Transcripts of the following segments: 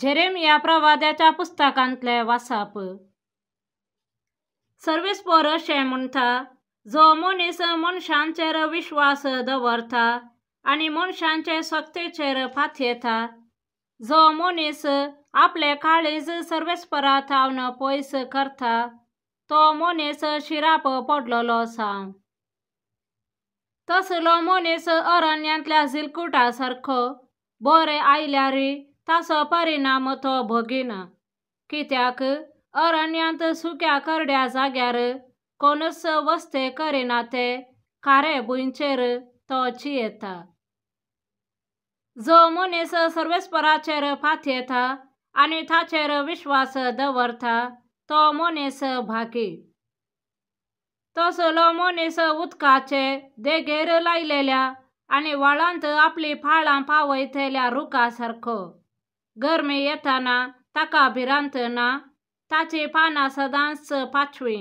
झेरेमिया प्रवाद्याच्या पुस्तकांतले वासाप service अशें म्हणटा जो मनीस मनशांचेर विश्वास दवरता आनी मनशांचे सत्तेचेर फात जो मनीस आपले काळीज सर्वेस्परा थावन पयस करता तो मनीस शिराप पडलेलो सांग तसलो मनीस अरण्यांतल्या झिलकुटा सारको बरे आयल्यारी तास अपरिणाम तो भोगीन कित्याक अरण्यांत सुक्या करड्या जाग्यार कोणस वस्ते करिना ते खारे बुंयचेर तो चियेता जो मनीस सर्वेस्पराचेर फाथयेता आनी ताचेर विश्वास दवरता तो मनीस भागी तसलो मनीस उदकाचे देगेर लायलेल्या आनी व्हाळांत आपली फाळां पावयतेल्या रुखा सारको घर में येताना ताका ना, ताचे पाना सदांस पाचवे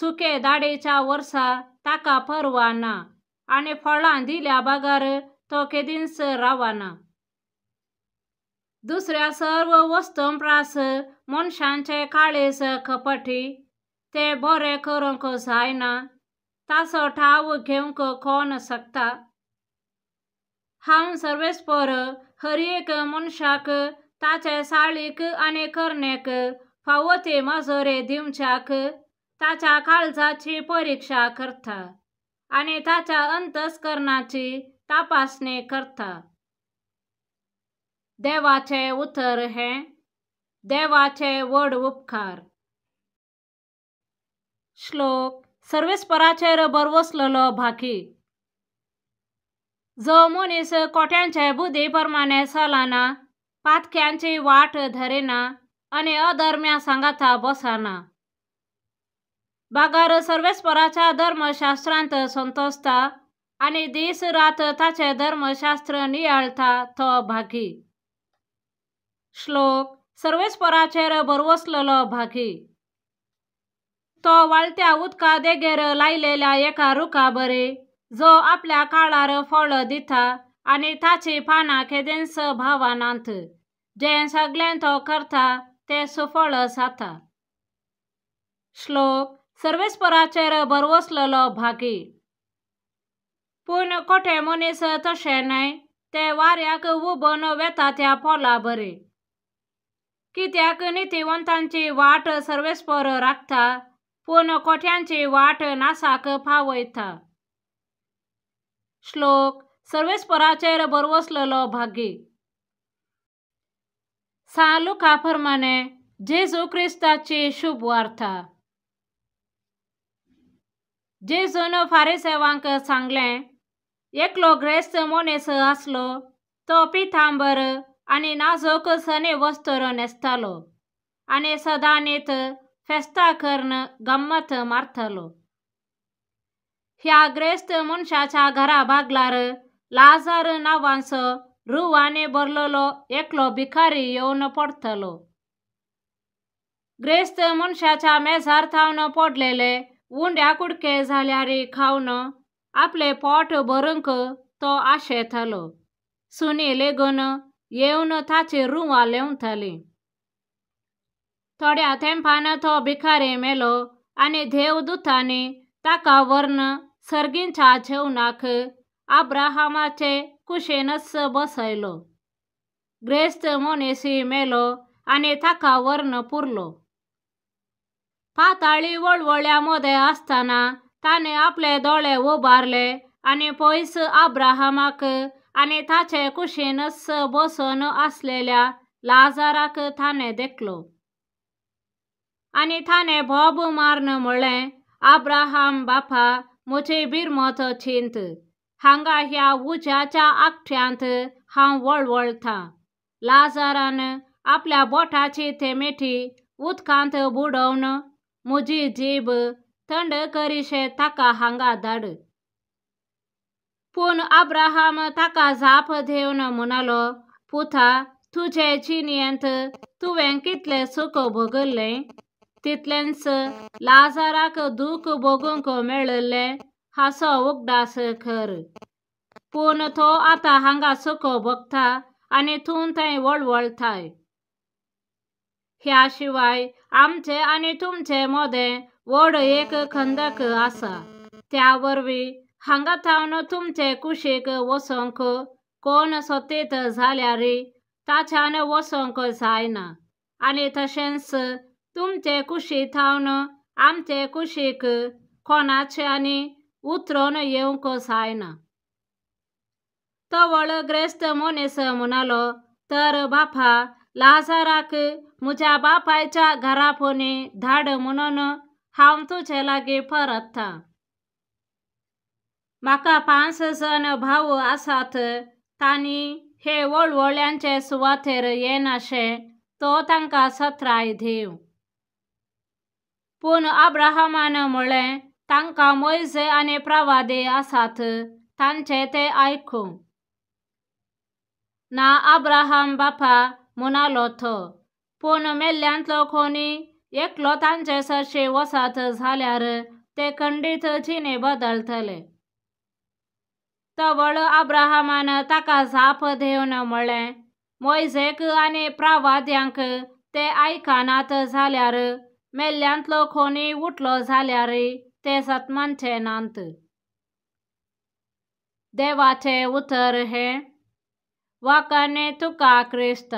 सुके दाडेच्या वर्सा ताका परवाना आणि फळां दिल्या बागार तो केदिंस रावाना दुसऱ्या सर्व वस्तंप्रास मनशांचे काळेस खपटी ते बोरे करूंक जायना तासो ठाव घेवंक कोण सकता हांव सर्वेस्पर हरिक मनशाक ताचे साळीक आणि करण्याक फावो ते मजोरे दिवच्याक ताच्या काळजाची परीक्षा करता आणि ताच्या अंतस्करणाची तपासणी करता देवाचे उतर हे देवाचे व्हड उपकार श्लोक सर्वेस्पराचेर बरवसलेलो भाकी जो जमोनीस कोट्यांचे बुद्धीप्रमाणे सलाना पातक्यांची वाट धरेना आणि अधर्म्या सांगाता बसाना बागार सर्वेस्पराच्या धर्मशास्त्रांत संतोषता आणि दिस रात ताचे धर्मशास्त्र नियाळता तो भागी श्लोक सर्वेस्पराचेर बरवसलेलो भागी तो वाळत्या उदका देगेर लायलेल्या एका रुखा बरे जो आपल्या काळार फळ दिता आणि ताची पानां खेदेंस भावानांत जें सगळें तो करता तें सुफळ जाता श्लोक सर्वेस्पराचेर बरवसलेलो भागी पूण कोठे मनीस तशें न्हय ते वाऱ्याक उबोन वेता त्या पोला बरे कित्याक नितीवंतांची वाट सर्वेस्पर राखता पूण कोठ्यांची वाट नासाक पावयता श्लोक सर्वेस्पराचेर पराचैर बरवसलेलो भागी सालू काफरमाने जेजू क्रिस्ताची शुभ वार्ता जेजून फारिसेवांक सांगलें एकलो ग्रेस्त मोनेस असलो तो पितांबर आनी नाजोक सने वस्तर नेसतालो आनी सदानीत फेस्ता करण गम्मत मारतालो ग्रेस्त मनशाच्या घरा भागलार लाजार नावांस रुवाने भरलो एकलो भिकारी येवन पडतलो ग्रेस्त मनशाच्या मेजार थावन पडलेले उंड्या कुडके झाल्यारी खावन आपले पोट भरूंक तो आशेतलो सुनी लेगून येवन ताची रुवा लेवंथली थोड्या तेंपान तो भिकारी मेलो आनी देवदूतांनी ताका वर्ण सर्गींचा जेवणाक आब्राहामाचे कुशेनस बसयलो ग्रेस्त मोनेसी मेलो आणि वर्ण पुरलो पाताळी वळवळ्यामध्ये असताना ताने आपले दोळे उभारले आणि पयस आब्राहमाक आणि ताचे कुशीनच बसून असलेल्या लाजाराक थाने देखलो आणि थाने भोब मारन म्हळें आब्राहाम बापा मुझे बीर मत छिंत हांगा ह्या उज्याच्या आखठ्यांत हांव वळवळता लाजारान आपल्या बोटाची थेमेठी उदकांत बुडोवन म्हजी जीब थंड करीशे ताका हांगा धाड पूण आब्राहाम ताका जाप देवन म्हणालो पुथा तुझे जिणेंत तुवें कितलें सुख भोगल्लें तितलेंस लाजाराक दुख भोगूंक मेळिल्लें हासो उगडास खर। पूण तो आता हांगा सुखो भोगता आनी तूं थंय थाय ह्या शिवाय आमचे आनी तुमचे मोदें वड एक खंदक आसा त्या वरवीं हांगा थावन तुमचे कुशीक वसोंक कोण सोतीत जाल्यार ताच्यान वसोंक जायना आनी तशेंच तुमचे कुशी थावन आमचे कुशीक कोणाचे आनी उतरोन येवंक जायना तवळ ग्रेस्त मोनेस म्हणालो तर बापा लाजाराक म्हज्या बापायच्या घरा पोने धाड म्हणून हांव तुझे लागीं परतता म्हाका पांच जण भाव आसात तांणी हे वळवळ्यांचे सुवातेर येनाशें तो तांकां सत्राय देव पूण आब्राहमान म्हळें तांकां मोयजे आनी प्रवादे आसात तांचे ते आयकूं ना आब्राहम बापा म्हणालो तो पूण मेल्ल्यांतलो कोणी एकलो तांचे सरशे वसात जाल्यार ते खंडीत जिणे बदलतले तवळ आब्राहमान ताका जाप देवन म्हळें मोयझेक आनी प्रावाद्यांक ते आयकनात जाल्यार मेल्यांतलो खोनी उठलो जाल्यारय ते सतमनचे नांत देवाचे उतर हे वाकाने तुका क्रिस्त